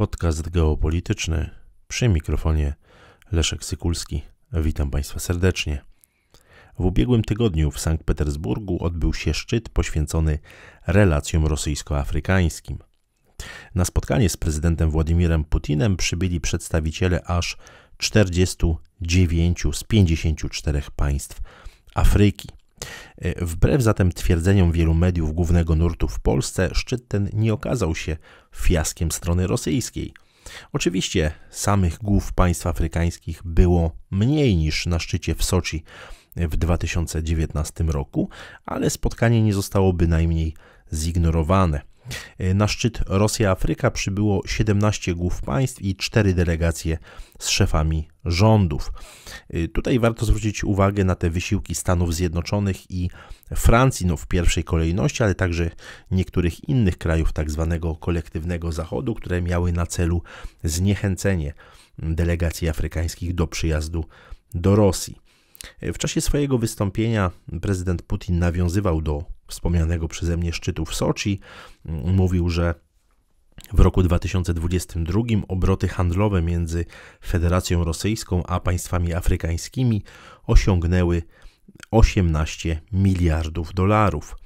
Podcast geopolityczny przy mikrofonie Leszek Sykulski. Witam Państwa serdecznie. W ubiegłym tygodniu w Sankt Petersburgu odbył się szczyt poświęcony relacjom rosyjsko-afrykańskim. Na spotkanie z prezydentem Władimirem Putinem przybyli przedstawiciele aż 49 z 54 państw Afryki. E, wbrew zatem twierdzeniom wielu mediów głównego nurtu w Polsce, szczyt ten nie okazał się fiaskiem strony rosyjskiej. Oczywiście samych głów państw afrykańskich było mniej niż na szczycie w Soczi w 2019 roku, ale spotkanie nie zostało bynajmniej zignorowane. E, na szczyt Rosja-Afryka przybyło 17 głów państw i 4 delegacje z szefami rządów. E, tutaj warto zwrócić uwagę na te wysiłki Stanów Zjednoczonych i Francji no w pierwszej kolejności, ale także niektórych innych krajów tak zwanego kolektywnego Zachodu, które miały na celu zniechęcenie delegacji afrykańskich do przyjazdu do Rosji. E, w czasie swojego wystąpienia prezydent Putin nawiązywał do wspomnianego przeze mnie szczytu w Soczi, mm, mówił, że w roku 2022 obroty handlowe między Federacją Rosyjską a państwami afrykańskimi osiągnęły 18 miliardów dolarów.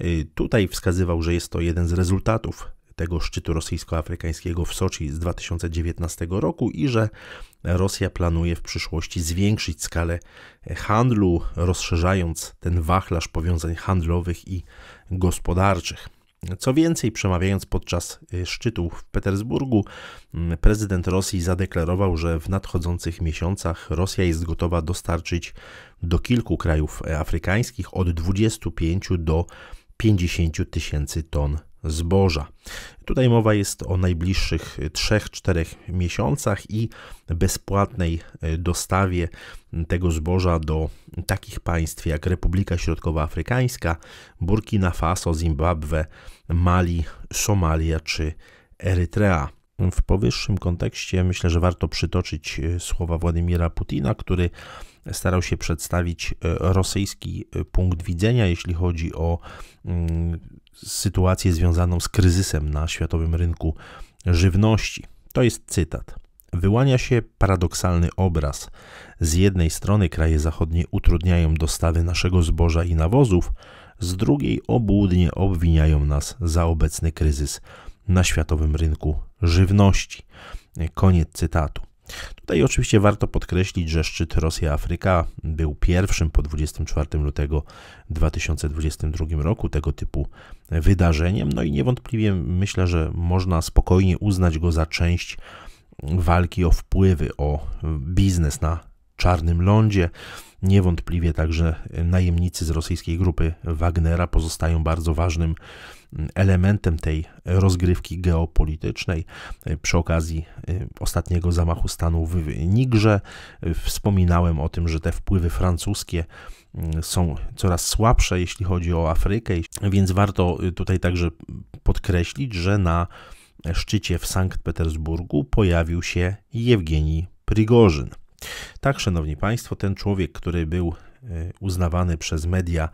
Y, tutaj wskazywał, że jest to jeden z rezultatów tego szczytu rosyjsko-afrykańskiego w Soczi z 2019 roku i że Rosja planuje w przyszłości zwiększyć skalę handlu, rozszerzając ten wachlarz powiązań handlowych i gospodarczych. Co więcej, przemawiając podczas y, szczytu w Petersburgu, mm, prezydent Rosji zadeklarował, że w nadchodzących miesiącach Rosja jest gotowa dostarczyć do kilku krajów afrykańskich od 25 do 50 tysięcy ton zboża. Tutaj mowa jest o najbliższych 3-4 miesiącach i bezpłatnej e, dostawie tego zboża do takich państw jak Republika Środkowoafrykańska, Burkina Faso, Zimbabwe, Mali, Somalia czy Erytrea. W powyższym kontekście myślę, że warto przytoczyć e, słowa Władimira Putina, który starał się przedstawić e, rosyjski e, punkt widzenia, jeśli chodzi o mm, sytuację związaną z kryzysem na światowym rynku żywności. To jest cytat. Wyłania się paradoksalny obraz. Z jednej strony kraje zachodnie utrudniają dostawy naszego zboża i nawozów, z drugiej obłudnie obwiniają nas za obecny kryzys na światowym rynku żywności. Koniec cytatu. Tutaj oczywiście warto podkreślić, że szczyt Rosja-Afryka był pierwszym po 24 lutego 2022 roku tego typu wydarzeniem, no i niewątpliwie myślę, że można spokojnie uznać go za część walki o wpływy, o biznes na czarnym lądzie. Niewątpliwie także najemnicy z rosyjskiej grupy Wagnera pozostają bardzo ważnym mm, elementem tej rozgrywki geopolitycznej. Przy okazji y, ostatniego zamachu stanu w Nigrze y, wspominałem o tym, że te wpływy francuskie mm, są coraz słabsze, jeśli chodzi o Afrykę, więc warto y, tutaj także podkreślić, że na szczycie w Sankt Petersburgu pojawił się Jewgeni Prigorzyn. Tak, szanowni państwo, ten człowiek, który był e, uznawany przez media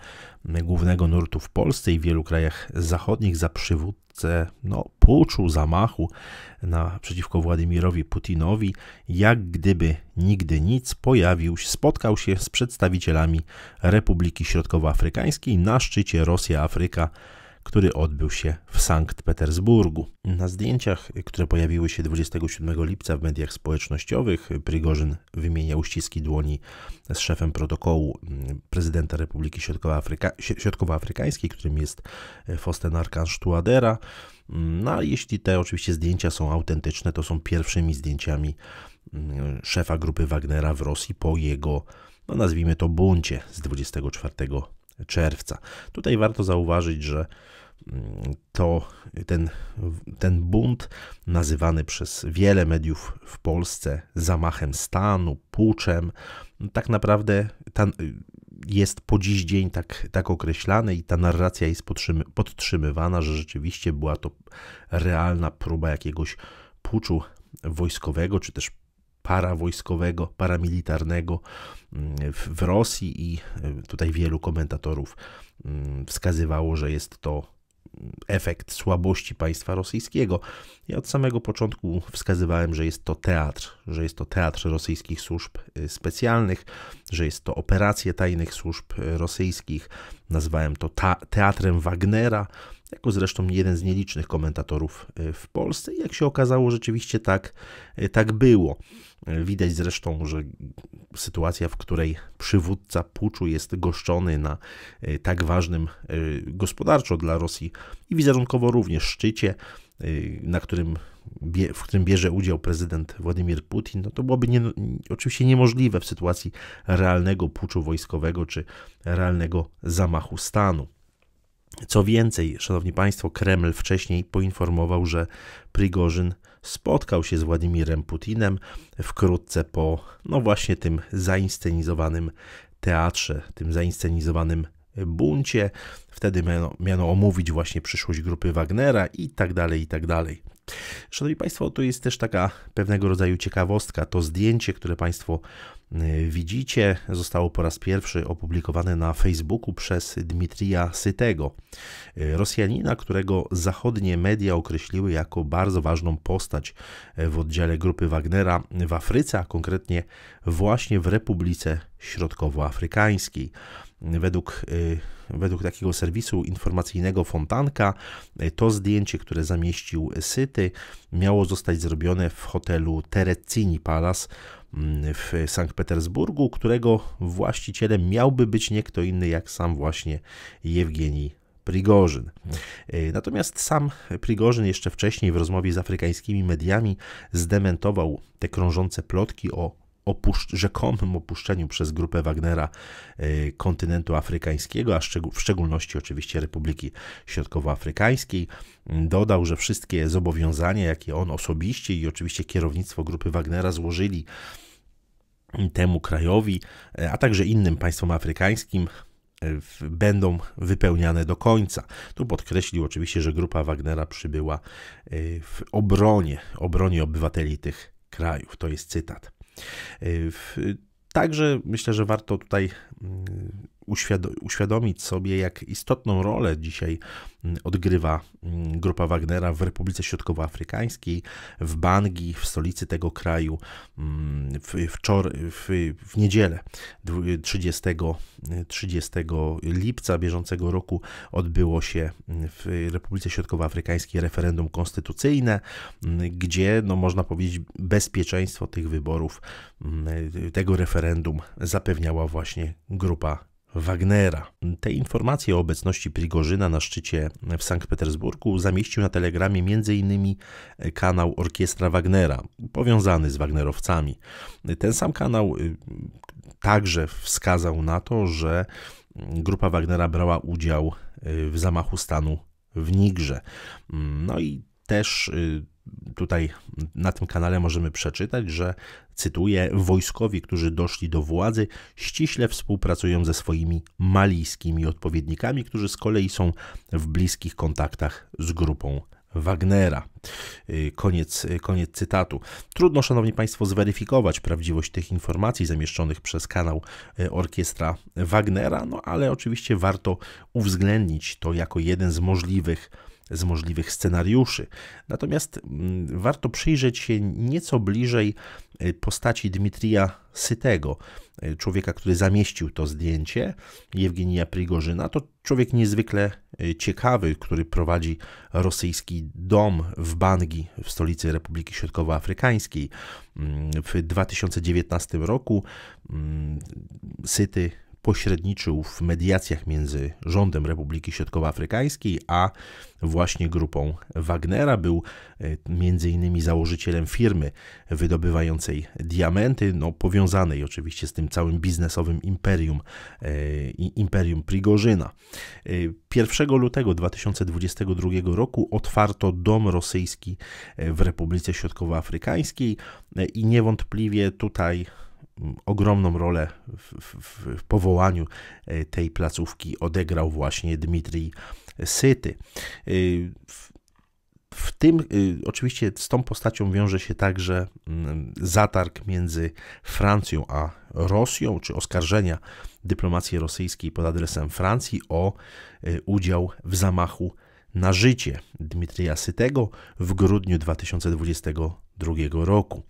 głównego nurtu w Polsce i w wielu krajach zachodnich za przywódcę no, puczu, zamachu na, przeciwko Władimirowi Putinowi, jak gdyby nigdy nic, pojawił się, spotkał się z przedstawicielami Republiki Środkowoafrykańskiej na szczycie Rosja-Afryka który odbył się w Sankt Petersburgu. Na zdjęciach, które pojawiły się 27 lipca w mediach społecznościowych, Prigorzyn wymienia uściski dłoni z szefem protokołu mm, prezydenta Republiki Środkowoafrykańskiej, którym jest e, Fosten Arkansztuadera. Mm, no, a jeśli te oczywiście zdjęcia są autentyczne, to są pierwszymi zdjęciami mm, szefa grupy Wagnera w Rosji po jego, no nazwijmy to, buncie z 24 czerwca. Tutaj warto zauważyć, że mm, to ten, ten bunt nazywany przez wiele mediów w Polsce zamachem stanu, puczem, tak naprawdę ta, jest po dziś dzień tak, tak określany i ta narracja jest podtrzymy, podtrzymywana, że rzeczywiście była to realna próba jakiegoś puczu wojskowego, czy też parawojskowego, paramilitarnego mm, w Rosji i y, tutaj wielu komentatorów mm, wskazywało, że jest to mm, efekt słabości państwa rosyjskiego. Ja od samego początku wskazywałem, że jest to teatr, że jest to teatr rosyjskich służb y, specjalnych, że jest to operacje tajnych służb y, rosyjskich. Nazwałem to ta- teatrem Wagnera, jako zresztą jeden z nielicznych komentatorów e, w Polsce. Jak się okazało, rzeczywiście tak, e, tak było. E, widać zresztą, że sytuacja, w której przywódca puczu jest goszczony na tak ważnym gospodarczo dla Rosji i wizerunkowo również szczycie, na którym, w którym bierze udział prezydent Władimir Putin, no to byłoby nie, oczywiście niemożliwe w sytuacji realnego puczu wojskowego czy realnego zamachu stanu. Co więcej, szanowni państwo, Kreml wcześniej poinformował, że Prigorzyn spotkał się z Władimirem Putinem wkrótce po, no właśnie, tym zainscenizowanym teatrze, tym zainscenizowanym buncie. Wtedy miano, miano omówić właśnie przyszłość grupy Wagnera i tak dalej, i tak dalej. Szanowni Państwo, tu jest też taka pewnego rodzaju ciekawostka. To zdjęcie, które Państwo y, widzicie, zostało po raz pierwszy opublikowane na Facebooku przez Dmitrija Sytego, y, Rosjanina, którego zachodnie media określiły jako bardzo ważną postać y, w oddziale grupy Wagnera w Afryce, a konkretnie właśnie w Republice Środkowoafrykańskiej według, y, według takiego serwisu informacyjnego Fontanka y, to zdjęcie, które zamieścił Syty, miało zostać zrobione w hotelu Terezzini Palace mm, w Sankt Petersburgu, którego właścicielem miałby być nie kto inny jak sam właśnie Jewgeni Prigorzyn. Y, natomiast sam Prigorzyn jeszcze wcześniej w rozmowie z afrykańskimi mediami zdementował te krążące plotki o opuszcz rzekomym opuszczeniu przez grupę Wagnera e, kontynentu afrykańskiego, a w szczególności oczywiście Republiki Środkowoafrykańskiej. Mm, dodał, że wszystkie zobowiązania, jakie on osobiście i oczywiście kierownictwo grupy Wagnera złożyli mm, temu krajowi, e, a także innym państwom afrykańskim, e, będą wypełniane do końca. Tu podkreślił oczywiście, że grupa Wagnera przybyła w obronie, obronie obywateli tych krajów. To jest cytat. Y, także myślę, że warto tutaj mm, uświadomić sobie, jak istotną rolę dzisiaj mm, odgrywa mm, grupa Wagnera w Republice Środkowoafrykańskiej, w Bangi, w stolicy tego kraju, mm, w, wczor, w, w niedzielę 30, 30 lipca bieżącego roku odbyło się w Republice Środkowoafrykańskiej referendum konstytucyjne, gdzie, no można powiedzieć, bezpieczeństwo tych wyborów, tego referendum zapewniała właśnie grupa Wagnera. Te informacje o obecności Prigorzyna na szczycie w Sankt Petersburgu zamieścił na telegramie m.in. E, kanał Orkiestra Wagnera, powiązany z Wagnerowcami. Ten sam kanał y, także wskazał na to, że mm, grupa Wagnera brała udział y, w zamachu stanu w Nigrze. Mm, no i też y, tutaj na tym kanale możemy przeczytać, że cytuję: Wojskowi, którzy doszli do władzy, ściśle współpracują ze swoimi malijskimi odpowiednikami, którzy z kolei są w bliskich kontaktach z grupą Wagnera. Y, koniec, y, koniec cytatu. Trudno, Szanowni Państwo, zweryfikować prawdziwość tych informacji zamieszczonych przez kanał y, Orkiestra Wagnera, no ale oczywiście warto uwzględnić to jako jeden z możliwych z możliwych scenariuszy. Natomiast mm, warto przyjrzeć się nieco bliżej e, postaci Dmitrija Sytego, e, człowieka, który zamieścił to zdjęcie, Jewginia Prigorzyna. To człowiek niezwykle e, ciekawy, który prowadzi rosyjski dom w Bangi, w stolicy Republiki Środkowoafrykańskiej. Mm, w 2019 roku mm, Syty pośredniczył w mediacjach między rządem Republiki Środkowoafrykańskiej a właśnie grupą Wagnera. Był e, między innymi założycielem firmy wydobywającej diamenty, no, powiązanej oczywiście z tym całym biznesowym imperium, e, imperium Prigorzyna. 1 e, lutego 2022 roku otwarto dom rosyjski w Republice Środkowoafrykańskiej i niewątpliwie tutaj ogromną rolę w, w, w, powołaniu e, tej placówki odegrał właśnie Dmitrij Syty. E, w tym, e, oczywiście, z tą postacią wiąże się także mm, zatarg między Francją a Rosją, czy oskarżenia dyplomacji rosyjskiej pod adresem Francji o udział w zamachu na życie Dmitrija Sytego w grudniu 2020 2022 roku.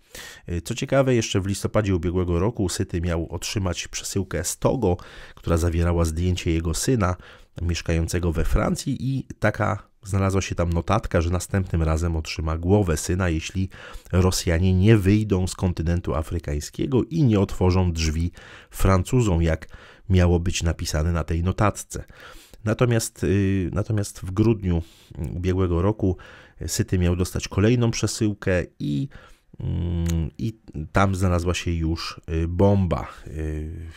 Y, co ciekawe, jeszcze w listopadzie ubiegłego roku Syty miał otrzymać przesyłkę z Togo, która zawierała zdjęcie jego syna mieszkającego we Francji i taka znalazła się tam notatka, że następnym razem otrzyma głowę syna, jeśli Rosjanie nie wyjdą z kontynentu afrykańskiego i nie otworzą drzwi Francuzom, jak miało być napisane na tej notatce. Natomiast, y, natomiast w grudniu ubiegłego roku Syty miał dostać kolejną przesyłkę i, mm, i tam znalazła się już y, bomba. Y,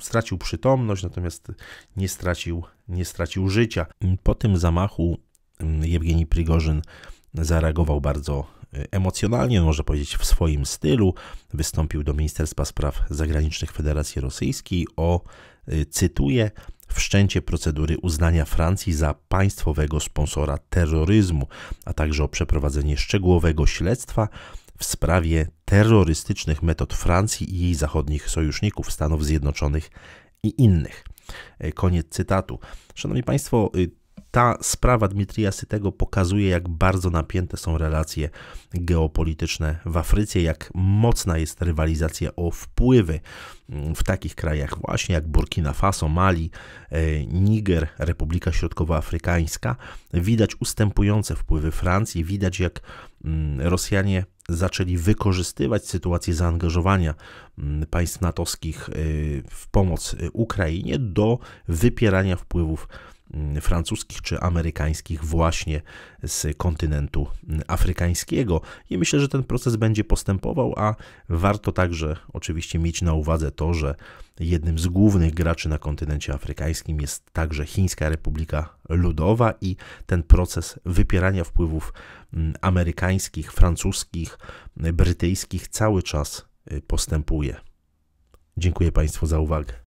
stracił przytomność, natomiast nie stracił, nie stracił życia. Po tym zamachu mm, Jewgeni Prigorzyn zareagował bardzo y, emocjonalnie, no, można powiedzieć, w swoim stylu. Wystąpił do Ministerstwa Spraw Zagranicznych Federacji Rosyjskiej o, cytuję, wszczęcie procedury uznania Francji za państwowego sponsora terroryzmu, a także o przeprowadzenie szczegółowego śledztwa w sprawie terrorystycznych metod Francji i jej zachodnich sojuszników Stanów Zjednoczonych i innych. E, koniec cytatu. Szanowni Państwo, y, ta sprawa Dmitrija Sytego pokazuje, jak bardzo napięte są relacje geopolityczne w Afryce, jak mocna jest rywalizacja o wpływy mm, w takich krajach właśnie jak Burkina Faso, Mali, e, Niger, Republika Środkowoafrykańska. Widać ustępujące wpływy Francji, widać jak mm, Rosjanie zaczęli wykorzystywać sytuację zaangażowania mm, państw natowskich e, w pomoc e, Ukrainie do wypierania wpływów Mm, francuskich czy amerykańskich właśnie z kontynentu afrykańskiego. I myślę, że ten proces będzie postępował, a warto także oczywiście mieć na uwadze to, że jednym z głównych graczy na kontynencie afrykańskim jest także Chińska Republika Ludowa i ten proces wypierania wpływów mm, amerykańskich, francuskich, brytyjskich cały czas y, postępuje. Dziękuję Państwu za uwagę.